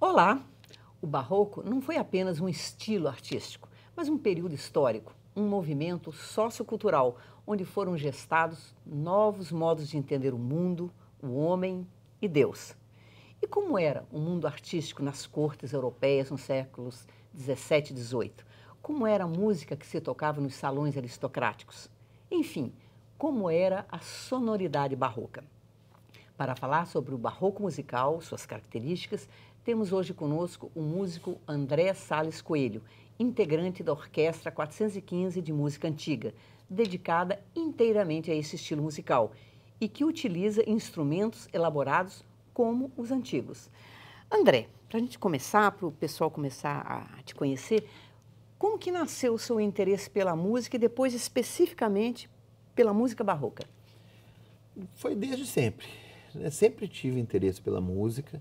Olá! O barroco não foi apenas um estilo artístico, mas um período histórico um movimento sociocultural onde foram gestados novos modos de entender o mundo, o homem e Deus. E como era o mundo artístico nas cortes europeias nos séculos 17 e 18? Como era a música que se tocava nos salões aristocráticos? Enfim, como era a sonoridade barroca? Para falar sobre o barroco musical, suas características, temos hoje conosco o músico André Sales Coelho integrante da Orquestra 415 de Música Antiga, dedicada inteiramente a esse estilo musical e que utiliza instrumentos elaborados como os antigos. André, para a gente começar, para o pessoal começar a te conhecer, como que nasceu o seu interesse pela música e depois especificamente pela música barroca? Foi desde sempre. Né? sempre tive interesse pela música.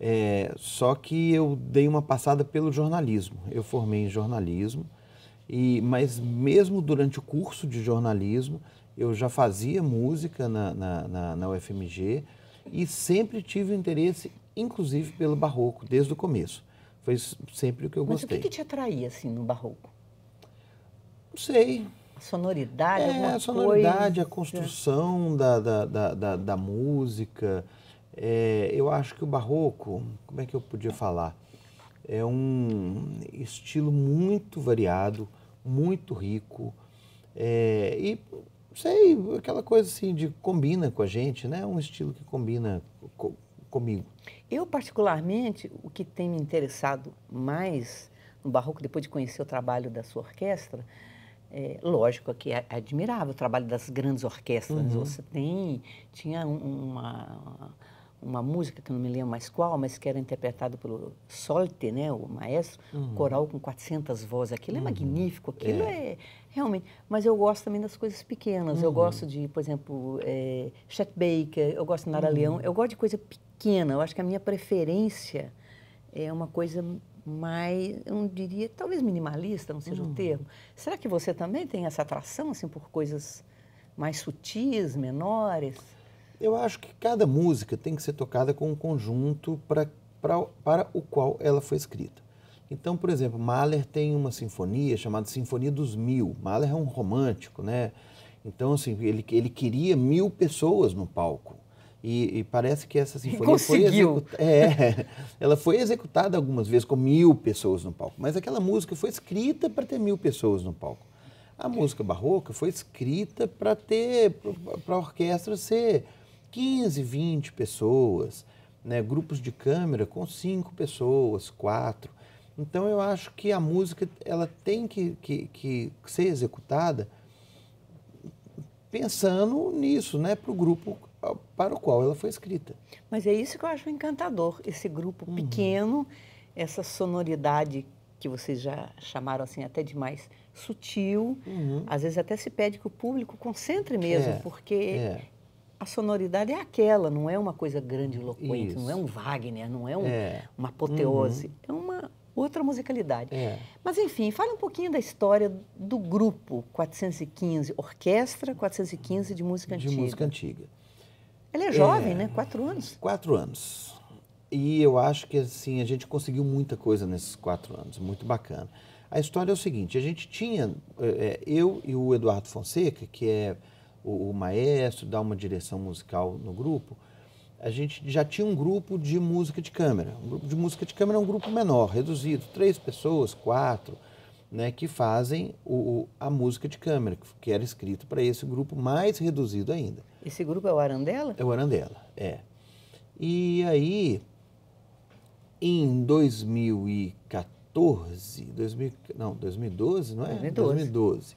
É, só que eu dei uma passada pelo jornalismo. Eu formei em jornalismo, e, mas mesmo durante o curso de jornalismo, eu já fazia música na, na, na, na UFMG e sempre tive interesse, inclusive, pelo barroco, desde o começo. Foi sempre o que eu gostei. Mas o que, que te atraía, assim, no barroco? Não sei. A sonoridade, é, a sonoridade, coisa. a construção da, da, da, da, da música, é, eu acho que o barroco, como é que eu podia falar? É um estilo muito variado, muito rico é, e sei aquela coisa assim de combina com a gente, né? Um estilo que combina co comigo. Eu particularmente o que tem me interessado mais no barroco depois de conhecer o trabalho da sua orquestra, é, lógico é que é admirável o trabalho das grandes orquestras. Uhum. Você tem tinha uma, uma uma música que não me lembro mais qual, mas que era interpretado pelo Solte, né, o maestro, uhum. coral com 400 vozes. Aquilo é uhum. magnífico, aquilo é. é. realmente. Mas eu gosto também das coisas pequenas. Uhum. Eu gosto de, por exemplo, é, Chet Baker, eu gosto de Nara uhum. Leão, eu gosto de coisa pequena. Eu acho que a minha preferência é uma coisa mais, eu não diria, talvez minimalista, não seja o uhum. termo. Será que você também tem essa atração assim por coisas mais sutis, menores? Eu acho que cada música tem que ser tocada com um conjunto pra, pra, para o qual ela foi escrita. Então, por exemplo, Mahler tem uma sinfonia chamada Sinfonia dos Mil. Mahler é um romântico, né? Então, assim, ele, ele queria mil pessoas no palco. E, e parece que essa sinfonia Conseguiu. é, ela foi executada algumas vezes com mil pessoas no palco. Mas aquela música foi escrita para ter mil pessoas no palco. A música barroca foi escrita para ter para a orquestra ser 15, 20 pessoas, né? grupos de câmera com 5 pessoas, 4. Então eu acho que a música ela tem que, que, que ser executada pensando nisso, né, para o grupo para o qual ela foi escrita. Mas é isso que eu acho encantador, esse grupo uhum. pequeno, essa sonoridade que vocês já chamaram assim até de mais sutil. Uhum. Às vezes até se pede que o público concentre mesmo, é, porque é a sonoridade é aquela, não é uma coisa grandiloquente, Isso. não é um Wagner, não é, um, é. uma apoteose, uhum. é uma outra musicalidade. É. Mas, enfim, fala um pouquinho da história do grupo 415, Orquestra 415 de Música Antiga. De Música Antiga. Ele é jovem, é, né? Quatro anos. Quatro anos. E eu acho que, assim, a gente conseguiu muita coisa nesses quatro anos, muito bacana. A história é o seguinte, a gente tinha, eh, eh, eu e o Eduardo Fonseca, que é o, o maestro, dar uma direção musical no grupo, a gente já tinha um grupo de música de câmera. Um grupo de música de câmera é um grupo menor, reduzido, três pessoas, quatro, né, que fazem o, o a música de câmera, que era escrito para esse grupo mais reduzido ainda. Esse grupo é o Arandela? É o Arandela, é. E aí, em 2014, 2000, não, 2012, não é? 2012. 2012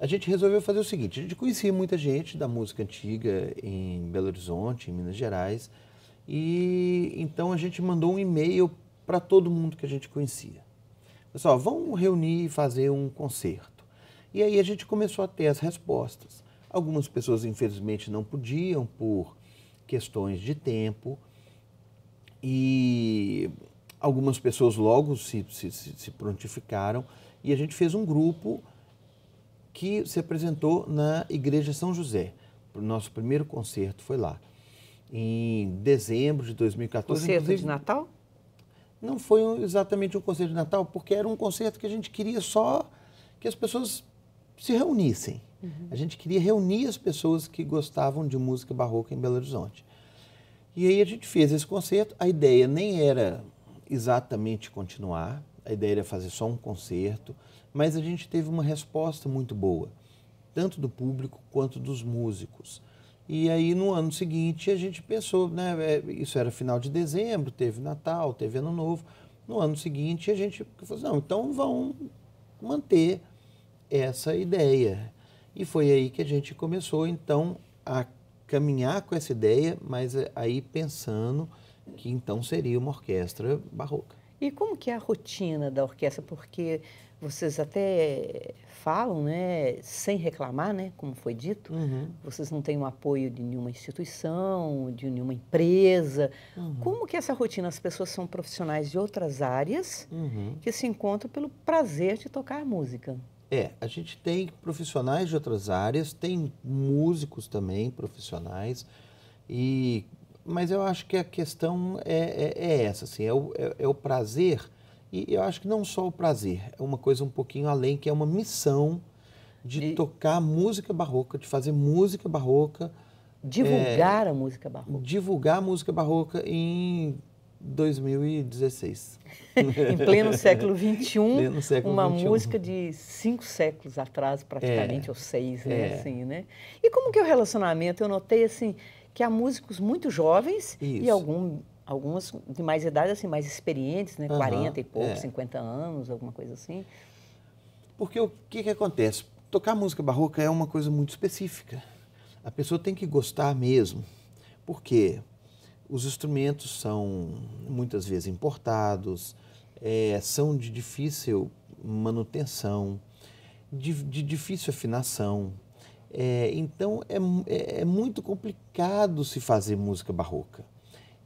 a gente resolveu fazer o seguinte: a gente conhecia muita gente da música antiga em Belo Horizonte, em Minas Gerais, e então a gente mandou um e-mail para todo mundo que a gente conhecia. Pessoal, vamos reunir e fazer um concerto. E aí a gente começou a ter as respostas. Algumas pessoas, infelizmente, não podiam por questões de tempo, e algumas pessoas logo se, se, se prontificaram, e a gente fez um grupo que se apresentou na Igreja São José. O nosso primeiro concerto foi lá, em dezembro de 2014. Concerto de Natal? Não foi exatamente um concerto de Natal, porque era um concerto que a gente queria só que as pessoas se reunissem. Uhum. A gente queria reunir as pessoas que gostavam de música barroca em Belo Horizonte. E aí a gente fez esse concerto. A ideia nem era exatamente continuar, a ideia era fazer só um concerto mas a gente teve uma resposta muito boa, tanto do público quanto dos músicos. E aí no ano seguinte a gente pensou, né, é, isso era final de dezembro, teve Natal, teve Ano Novo. No ano seguinte a gente falou, assim, não, então vão manter essa ideia. E foi aí que a gente começou então a caminhar com essa ideia, mas é, aí pensando que então seria uma orquestra barroca. E como que é a rotina da orquestra? Porque vocês até falam, né, sem reclamar, né, como foi dito, uhum. vocês não têm o apoio de nenhuma instituição, de nenhuma empresa. Uhum. Como que é essa rotina? As pessoas são profissionais de outras áreas uhum. que se encontram pelo prazer de tocar música. É, a gente tem profissionais de outras áreas, tem músicos também profissionais e mas eu acho que a questão é, é, é essa, assim, é o, é, é o prazer, e eu acho que não só o prazer, é uma coisa um pouquinho além, que é uma missão de e... tocar música barroca, de fazer música barroca. Divulgar é, a música barroca. Divulgar a música barroca em 2016. em pleno século XXI, pleno século uma música de cinco séculos atrás, praticamente, é, ou seis, né? É. Assim, né? E como que é o relacionamento? Eu notei, assim, que há músicos muito jovens Isso. e algum, algumas de mais idade, assim, mais experientes, né? Uhum, 40 e pouco, é. 50 anos, alguma coisa assim. Porque o que, que acontece? Tocar música barroca é uma coisa muito específica. A pessoa tem que gostar mesmo. Por quê? Os instrumentos são muitas vezes importados, é, são de difícil manutenção, de, de difícil afinação. É, então é, é, é muito complicado se fazer música barroca.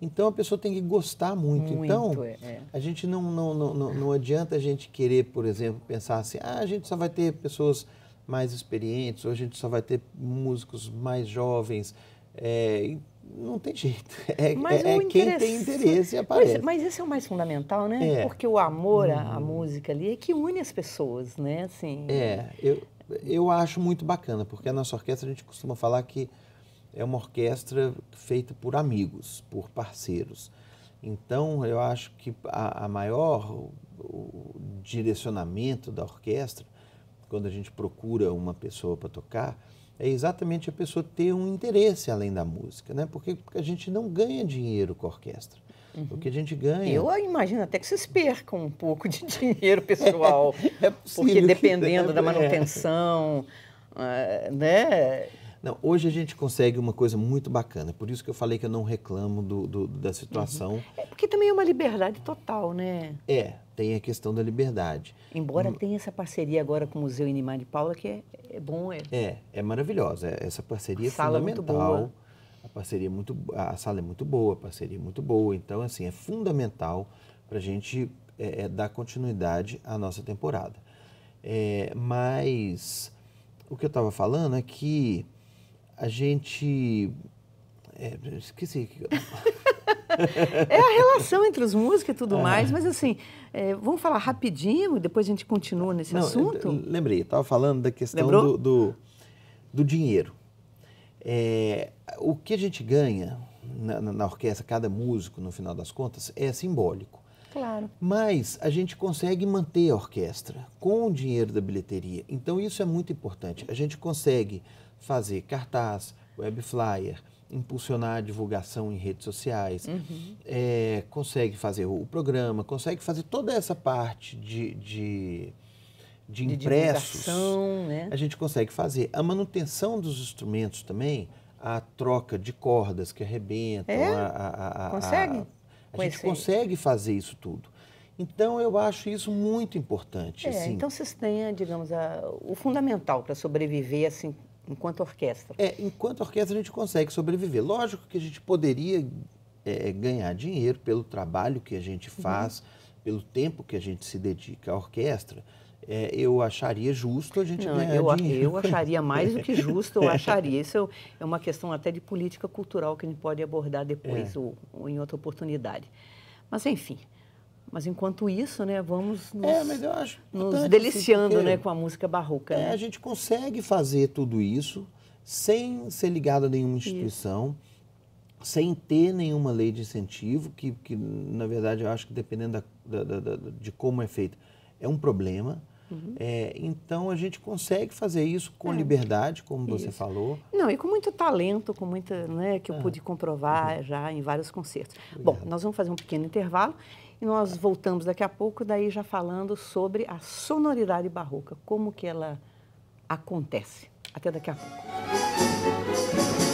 Então a pessoa tem que gostar muito. muito então é, é. a gente não, não, não, não, não adianta a gente querer, por exemplo, pensar assim: ah, a gente só vai ter pessoas mais experientes, ou a gente só vai ter músicos mais jovens. É, não tem jeito. É, mas é, é quem tem interesse aparece. Mas, mas, esse é o mais fundamental, né? É. Porque o amor à hum. música ali é que une as pessoas, né? Assim, é, eu, eu acho muito bacana, porque a nossa orquestra a gente costuma falar que é uma orquestra feita por amigos, por parceiros. Então, eu acho que a, a maior o, o direcionamento da orquestra, quando a gente procura uma pessoa para tocar, é exatamente a pessoa ter um interesse além da música, né? Porque a gente não ganha dinheiro com a orquestra. Uhum. O que a gente ganha. Eu imagino até que vocês percam um pouco de dinheiro pessoal. é, é porque dependendo da né? manutenção, é. né? Não, hoje a gente consegue uma coisa muito bacana. É por isso que eu falei que eu não reclamo do, do da situação. Uhum. É porque também é uma liberdade total, né? É, tem a questão da liberdade. Embora um, tenha essa parceria agora com o Museu Inimar de Paula, que é, é bom. É, é, é maravilhosa. Essa parceria a é fundamental parceria muito, a sala é muito boa, a parceria é muito boa. Então, assim, é fundamental para a gente é, é, dar continuidade à nossa temporada. É, mas o que eu estava falando é que a gente. É, esqueci. é a relação entre os músicos e tudo é. mais, mas assim, é, vamos falar rapidinho, depois a gente continua nesse Não, assunto? Lembrei, estava falando da questão do, do, do, dinheiro. É, o que a gente ganha na, na, orquestra, cada músico, no final das contas, é simbólico. Claro. Mas a gente consegue manter a orquestra com o dinheiro da bilheteria. Então isso é muito importante. A gente consegue fazer cartaz, web flyer, impulsionar a divulgação em redes sociais, uhum. é, consegue fazer o programa, consegue fazer toda essa parte de, de de, impressos, né? a gente consegue fazer. A manutenção dos instrumentos também, a troca de cordas que arrebentam, é? a, a, a, consegue? a, a gente consegue fazer isso tudo. Então, eu acho isso muito importante. É, assim. Então, vocês têm, digamos, a, o fundamental para sobreviver, assim, enquanto orquestra. É, enquanto orquestra a gente consegue sobreviver. Lógico que a gente poderia é, ganhar dinheiro pelo trabalho que a gente uhum. faz, uhum. pelo tempo que a gente se dedica à orquestra, é, eu acharia justo a gente não, ganhar eu, dinheiro. Eu acharia mais do que justo, eu é. acharia. Isso é uma questão até de política cultural que a gente pode abordar depois é. ou, ou, em outra oportunidade. Mas, enfim. Mas enquanto isso, né, vamos nos, é, mas eu acho nos assim, deliciando né, com a música barroca. É, né? A gente consegue fazer tudo isso sem ser ligado a nenhuma instituição. Isso sem ter nenhuma lei de incentivo, que, que na verdade eu acho que dependendo da, da, da, de como é feito, é um problema. Uhum. É, então a gente consegue fazer isso com é. liberdade, como isso. você falou. Não, e com muito talento, com muita, né, que eu ah. pude comprovar uhum. já em vários concertos. Obrigado. Bom, nós vamos fazer um pequeno intervalo e nós voltamos daqui a pouco, daí já falando sobre a sonoridade barroca, como que ela acontece. Até daqui a pouco.